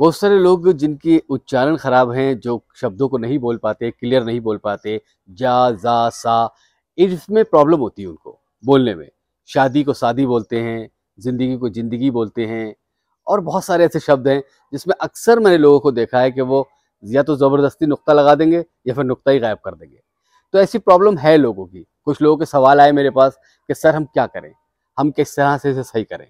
बहुत सारे लोग जिनके उच्चारण खराब हैं जो शब्दों को नहीं बोल पाते क्लियर नहीं बोल पाते जा जा सा इसमें प्रॉब्लम होती है उनको बोलने में शादी को शादी बोलते हैं ज़िंदगी को ज़िंदगी बोलते हैं और बहुत सारे ऐसे शब्द हैं जिसमें अक्सर मैंने लोगों को देखा है कि वो या तो ज़बरदस्ती नुक्ता लगा देंगे या फिर नुक्ता ही गायब कर देंगे तो ऐसी प्रॉब्लम है लोगों की कुछ लोगों के सवाल आए मेरे पास कि सर हम क्या करें हम किस तरह से इसे सही करें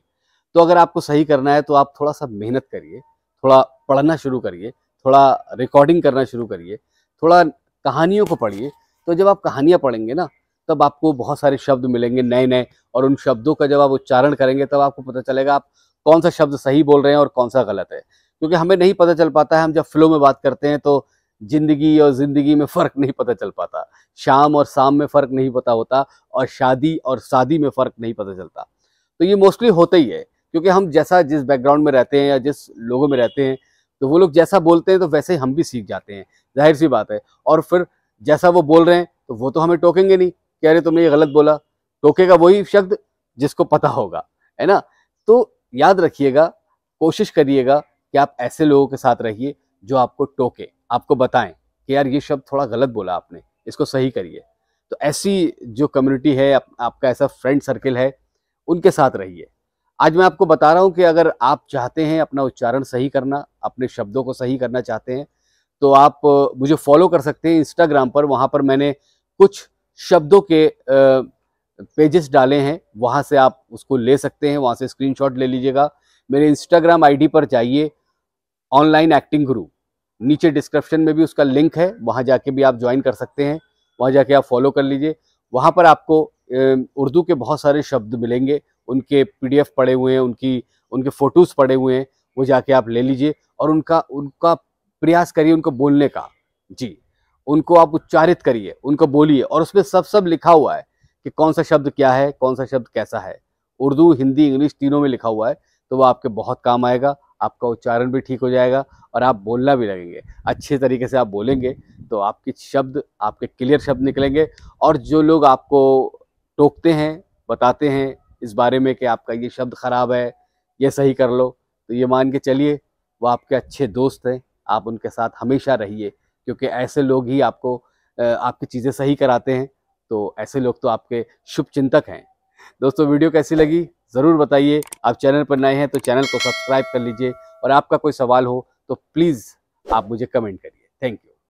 तो अगर आपको सही करना है तो आप थोड़ा सा मेहनत करिए थोड़ा पढ़ना शुरू करिए थोड़ा रिकॉर्डिंग करना शुरू करिए थोड़ा कहानियों को पढ़िए तो जब आप कहानियाँ पढ़ेंगे ना तब आपको बहुत सारे शब्द मिलेंगे नए नए और उन शब्दों का जब आप उच्चारण करेंगे तब आपको पता चलेगा आप कौन सा शब्द सही बोल रहे हैं और कौन सा गलत है क्योंकि हमें नहीं पता चल पाता है हम जब फ्लो में बात करते हैं तो जिंदगी और ज़िंदगी में फ़र्क नहीं पता चल पाता शाम और शाम में फ़र्क नहीं पता होता और शादी और शादी में फ़र्क नहीं पता चलता तो ये मोस्टली होता ही है क्योंकि हम जैसा जिस बैकग्राउंड में रहते हैं या जिस लोगों में रहते हैं तो वो लोग जैसा बोलते हैं तो वैसे ही हम भी सीख जाते हैं जाहिर सी बात है और फिर जैसा वो बोल रहे हैं तो वो तो हमें टोकेंगे नहीं कह रहे तुमने ये गलत बोला टोकेगा वही शब्द जिसको पता होगा है ना तो याद रखिएगा कोशिश करिएगा कि आप ऐसे लोगों के साथ रहिए जो आपको टोके आपको बताएं कि यार ये शब्द थोड़ा गलत बोला आपने इसको सही करिए तो ऐसी जो कम्युनिटी है आप, आपका ऐसा फ्रेंड सर्कल है उनके साथ रहिए आज मैं आपको बता रहा हूं कि अगर आप चाहते हैं अपना उच्चारण सही करना अपने शब्दों को सही करना चाहते हैं तो आप मुझे फॉलो कर सकते हैं इंस्टाग्राम पर वहाँ पर मैंने कुछ शब्दों के पेजेस डाले हैं वहाँ से आप उसको ले सकते हैं वहाँ से स्क्रीनशॉट ले लीजिएगा मेरे इंस्टाग्राम आईडी पर जाइए ऑनलाइन एक्टिंग गुरु नीचे डिस्क्रिप्शन में भी उसका लिंक है वहाँ जाके भी आप ज्वाइन कर सकते हैं वहाँ जाके आप फॉलो कर लीजिए वहाँ पर आपको उर्दू के बहुत सारे शब्द मिलेंगे उनके पीडीएफ पड़े हुए हैं उनकी उनके फ़ोटोज़ पड़े हुए हैं वो जाके आप ले लीजिए और उनका उनका प्रयास करिए उनको बोलने का जी उनको आप उच्चारित करिए उनको बोलिए और उसमें सब सब लिखा हुआ है कि कौन सा शब्द क्या है कौन सा शब्द कैसा है उर्दू हिंदी इंग्लिश तीनों में लिखा हुआ है तो वो आपके बहुत काम आएगा आपका उच्चारण भी ठीक हो जाएगा और आप बोलना भी लगेंगे अच्छे तरीके से आप बोलेंगे तो आपके शब्द आपके क्लियर शब्द निकलेंगे और जो लोग आपको टोकते हैं बताते हैं इस बारे में कि आपका ये शब्द ख़राब है ये सही कर लो तो ये मान के चलिए वो आपके अच्छे दोस्त हैं आप उनके साथ हमेशा रहिए क्योंकि ऐसे लोग ही आपको आपकी चीज़ें सही कराते हैं तो ऐसे लोग तो आपके शुभ चिंतक हैं दोस्तों वीडियो कैसी लगी ज़रूर बताइए आप चैनल पर नए हैं तो चैनल को सब्सक्राइब कर लीजिए और आपका कोई सवाल हो तो प्लीज़ आप मुझे कमेंट करिए थैंक यू